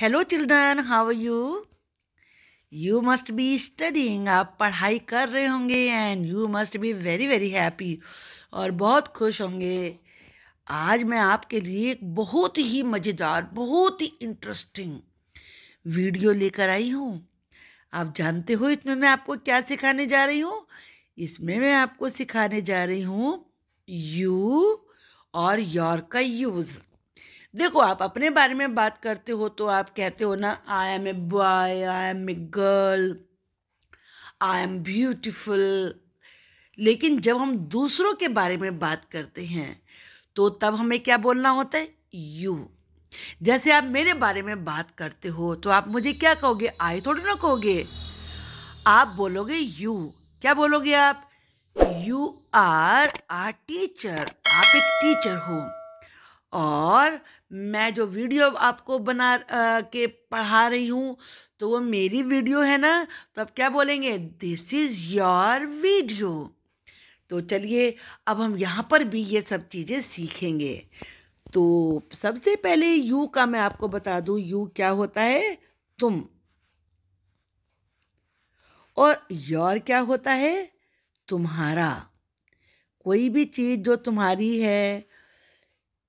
Hello children how you you must be studying आप पढ़ाई कर रहे होंगे and you must be very very happy और बहुत खुश होंगे आज मैं आपके लिए एक बहुत ही मज़ेदार बहुत ही इंटरेस्टिंग वीडियो लेकर आई हूँ आप जानते हो इसमें मैं आपको क्या सिखाने जा रही हूँ इसमें मैं आपको सिखाने जा रही हूँ यू और योर का यूज़ देखो आप अपने बारे में बात करते हो तो आप कहते हो ना I am a boy I am a girl I am beautiful लेकिन जब हम दूसरों के बारे में बात करते हैं तो तब हमें क्या बोलना होता है यू जैसे आप मेरे बारे में बात करते हो तो आप मुझे क्या कहोगे आई थोड़ी ना कहोगे आप बोलोगे यू क्या बोलोगे आप यू आर आर टीचर आप एक टीचर हो और मैं जो वीडियो आपको बना आ, के पढ़ा रही हूँ तो वो मेरी वीडियो है ना तो आप क्या बोलेंगे दिस इज़ योर वीडियो तो चलिए अब हम यहाँ पर भी ये सब चीज़ें सीखेंगे तो सबसे पहले यू का मैं आपको बता दूँ यू क्या होता है तुम और योर क्या होता है तुम्हारा कोई भी चीज़ जो तुम्हारी है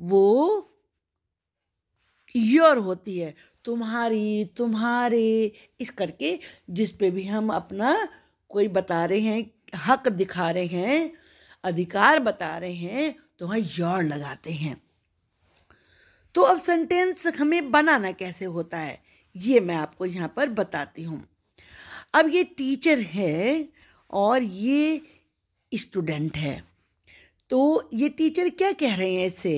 वो योर होती है तुम्हारी तुम्हारे इस करके जिस पे भी हम अपना कोई बता रहे हैं हक दिखा रहे हैं अधिकार बता रहे हैं तो वहाँ योर लगाते हैं तो अब सेंटेंस हमें बनाना कैसे होता है ये मैं आपको यहाँ पर बताती हूँ अब ये टीचर है और ये स्टूडेंट है तो ये टीचर क्या कह रहे हैं इससे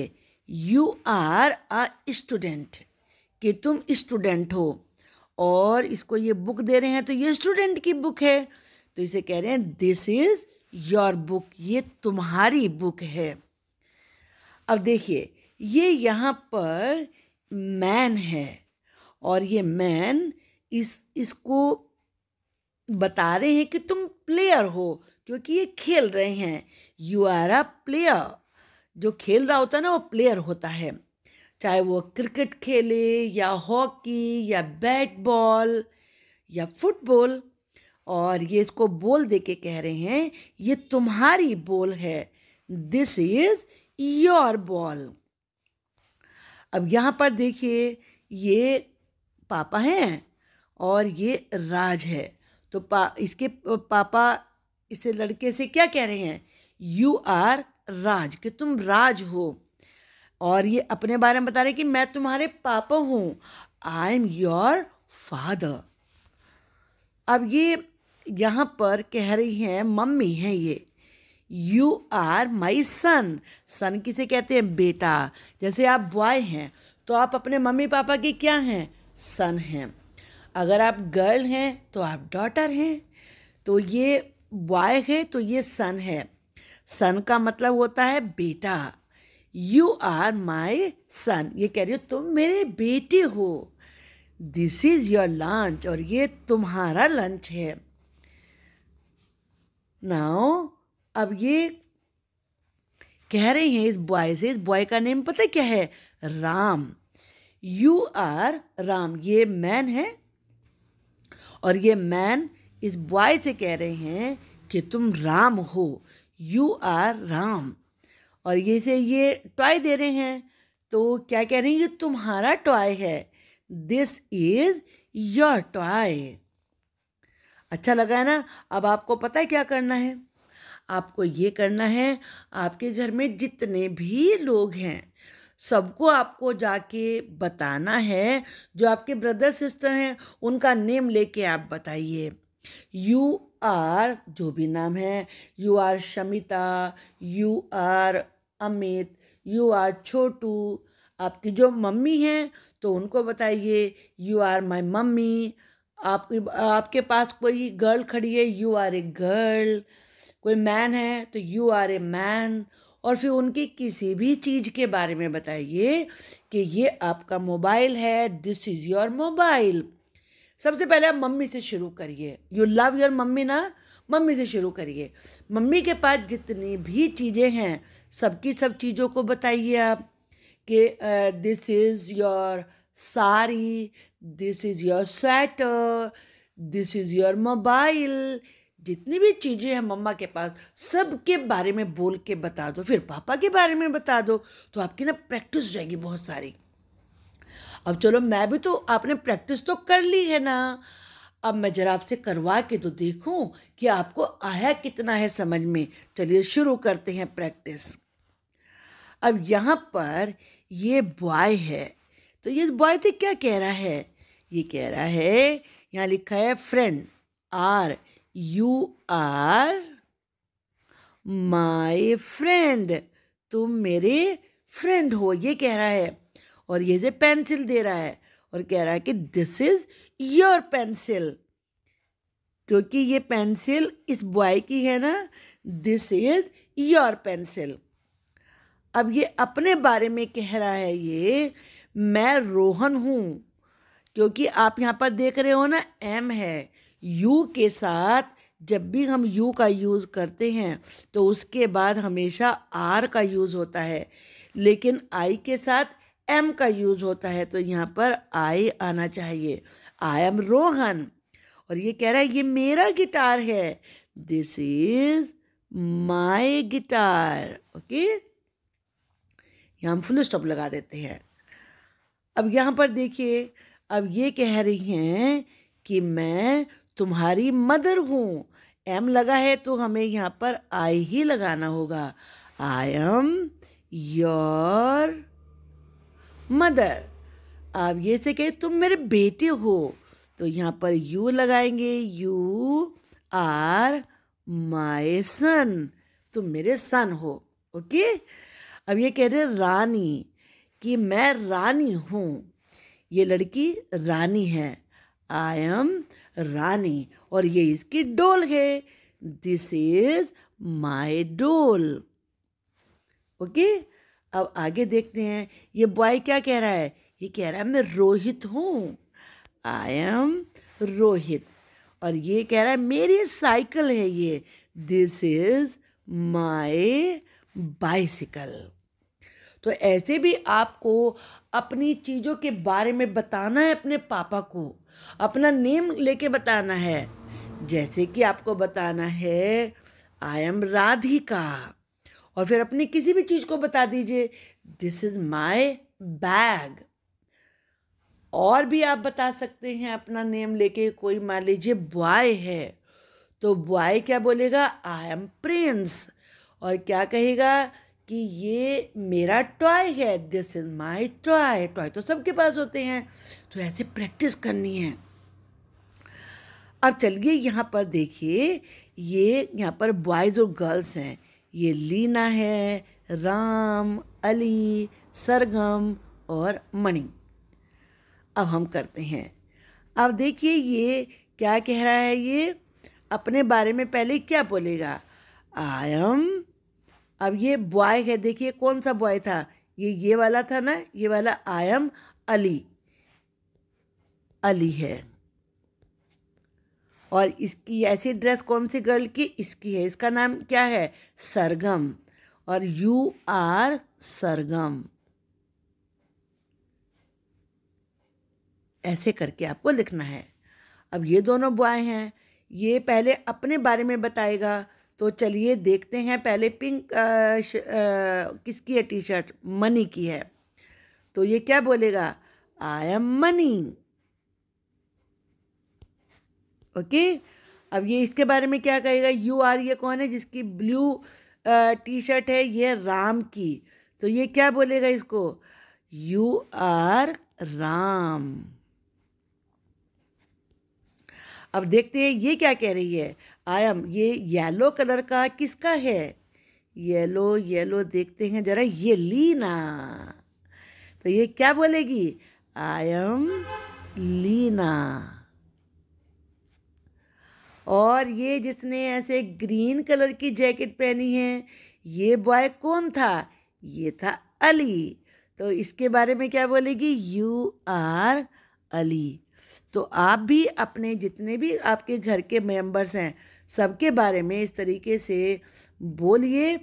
यू आर अ स्टूडेंट कि तुम स्टूडेंट हो और इसको ये बुक दे रहे हैं तो ये स्टूडेंट की बुक है तो इसे कह रहे हैं दिस इज़ योर बुक ये तुम्हारी बुक है अब देखिए ये यहाँ पर मैन है और ये मैन इस इसको बता रहे हैं कि तुम प्लेयर हो क्योंकि ये खेल रहे हैं यू आर अ प्लेयर जो खेल रहा होता है ना वो प्लेयर होता है चाहे वो क्रिकेट खेले या हॉकी या बैट बॉल या फुटबॉल और ये इसको बोल दे के कह रहे हैं ये तुम्हारी बॉल है दिस इज योर बॉल अब यहाँ पर देखिए ये पापा हैं और ये राज है तो पा इसके पापा इसे लड़के से क्या कह रहे हैं यू आर राज कि तुम राज हो और ये अपने बारे में बता रहे कि मैं तुम्हारे पापा हूँ आई एम योर फादर अब ये यहाँ पर कह रही हैं मम्मी हैं ये यू आर माई सन सन किसे कहते हैं बेटा जैसे आप बॉय हैं तो आप अपने मम्मी पापा के क्या हैं सन हैं अगर आप गर्ल हैं तो आप डॉटर हैं तो ये बॉय है तो ये सन है सन का मतलब होता है बेटा यू आर माई सन ये कह रही हो तुम मेरे बेटे हो दिस इज योर लंच और ये तुम्हारा लंच है नाउ अब ये कह रहे हैं इस बॉय से इस बॉय का नेम पता क्या है राम यू आर राम ये मैन है और ये मैन इस बॉय से कह रहे हैं कि तुम राम हो यू आर राम और ये से ये टॉय दे रहे हैं तो क्या कह रहे हैं ये तुम्हारा टॉय है दिस इज योर टॉय अच्छा लगा है ना अब आपको पता है क्या करना है आपको ये करना है आपके घर में जितने भी लोग हैं सबको आपको जाके बताना है जो आपके ब्रदर सिस्टर हैं उनका नेम लेके आप बताइए यू आर जो भी नाम है you are Shamita you are Amit you are Chhotu आपकी जो मम्मी हैं तो उनको बताइए यू आर माई मम्मी आपकी आपके पास कोई गर्ल खड़ी है यू आर ए गर्ल कोई मैन है तो यू आर ए मैन और फिर उनकी किसी भी चीज़ के बारे में बताइए कि ये आपका मोबाइल है दिस इज़ योर मोबाइल सबसे पहले आप मम्मी से शुरू करिए यू लव योर मम्मी ना मम्मी से शुरू करिए मम्मी के पास जितनी भी चीज़ें हैं सबकी सब, सब चीज़ों को बताइए आप कि this is your sari this is your sweater this is your mobile जितनी भी चीज़ें हैं मम्मा के पास सब के बारे में बोल के बता दो फिर पापा के बारे में बता दो तो आपकी ना प्रैक्टिस जाएगी बहुत सारी अब चलो मैं भी तो आपने प्रैक्टिस तो कर ली है ना अब मैं ज़रा आपसे करवा के तो देखूं कि आपको आया कितना है समझ में चलिए शुरू करते हैं प्रैक्टिस अब यहाँ पर ये बॉय है तो ये बॉय थे क्या कह रहा है ये कह रहा है यहाँ लिखा है friend are you are my friend तुम मेरे फ्रेंड हो ये कह रहा है और ये से पेंसिल दे रहा है और कह रहा है कि दिस इज़ योर पेंसिल क्योंकि ये पेंसिल इस बॉय की है ना दिस इज़ योर पेंसिल अब ये अपने बारे में कह रहा है ये मैं रोहन हूँ क्योंकि आप यहाँ पर देख रहे हो ना एम है यू के साथ जब भी हम यू का यूज़ करते हैं तो उसके बाद हमेशा आर का यूज़ होता है लेकिन आई के साथ एम का यूज़ होता है तो यहाँ पर आई आना चाहिए आई एम रोहन और ये कह रहा है ये मेरा गिटार है this is my guitar okay यहाँ हम फुल स्टॉप लगा देते हैं अब यहाँ पर देखिए अब ये कह रही हैं कि मैं तुम्हारी मदर हूँ एम लगा है तो हमें यहाँ पर आई ही लगाना होगा आई एम योर मदर आप ये से कहे तुम मेरे बेटे हो तो यहाँ पर यू लगाएंगे यू आर माय सन तुम मेरे सन हो ओके अब ये कह रहे रानी कि मैं रानी हूँ ये लड़की रानी है आई एम रानी और ये इसकी डोल है दिस इज माई डोल ओके okay? अब आगे देखते हैं ये बॉय क्या कह रहा है ये कह रहा है मैं रोहित हूँ आई एम रोहित और ये कह रहा है मेरी साइकिल है ये दिस इज माई बाइसिकल तो ऐसे भी आपको अपनी चीज़ों के बारे में बताना है अपने पापा को अपना नेम लेके बताना है जैसे कि आपको बताना है आई एम राधिका और फिर अपनी किसी भी चीज़ को बता दीजिए दिस इज़ माई बैग और भी आप बता सकते हैं अपना नेम लेके कोई मान लीजिए बॉय है तो बॉय क्या बोलेगा आई एम प्रिंस और क्या कहेगा कि ये मेरा टॉय है this is my toy toy तो सबके पास होते हैं तो ऐसे प्रैक्टिस करनी है अब चलिए यहाँ पर देखिए ये यहाँ पर बॉयज़ और गर्ल्स हैं ये लीना है राम अली सरगम और मणि अब हम करते हैं अब देखिए ये क्या कह रहा है ये अपने बारे में पहले क्या बोलेगा आई एम अब ये बॉय है देखिए कौन सा बॉय था ये ये वाला था ना ये वाला आई एम अली अली है और इसकी ऐसी ड्रेस कौन सी गर्ल की इसकी है इसका नाम क्या है सरगम और यू आर सरगम ऐसे करके आपको लिखना है अब ये दोनों बॉय हैं ये पहले अपने बारे में बताएगा तो चलिए देखते हैं पहले पिंक आ, श, आ, किसकी है टी शर्ट मनी की है तो ये क्या बोलेगा आई एम मनी ओके अब ये इसके बारे में क्या कहेगा यू आर ये कौन है जिसकी ब्लू टी शर्ट है ये राम की तो ये क्या बोलेगा इसको यू आर राम अब देखते हैं ये क्या कह रही है आई एम ये येलो कलर का किसका है येलो येलो देखते हैं जरा ये लीना तो ये क्या बोलेगी आई एम लीना और ये जिसने ऐसे ग्रीन कलर की जैकेट पहनी है ये बॉय कौन था ये था अली तो इसके बारे में क्या बोलेगी यू आर अली तो आप भी अपने जितने भी आपके घर के मेंबर्स हैं सबके बारे में इस तरीके से बोलिए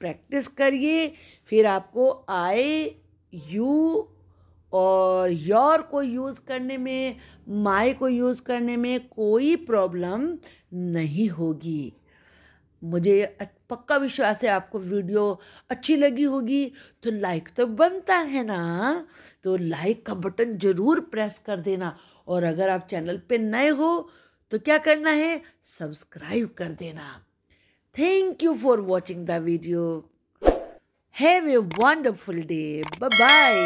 प्रैक्टिस करिए फिर आपको आई यू और योर को यूज़ करने में माय को यूज़ करने में कोई प्रॉब्लम नहीं होगी मुझे पक्का विश्वास है आपको वीडियो अच्छी लगी होगी तो लाइक तो बनता है ना तो लाइक का बटन ज़रूर प्रेस कर देना और अगर आप चैनल पे नए हो तो क्या करना है सब्सक्राइब कर देना thank you for watching the video have a wonderful day bye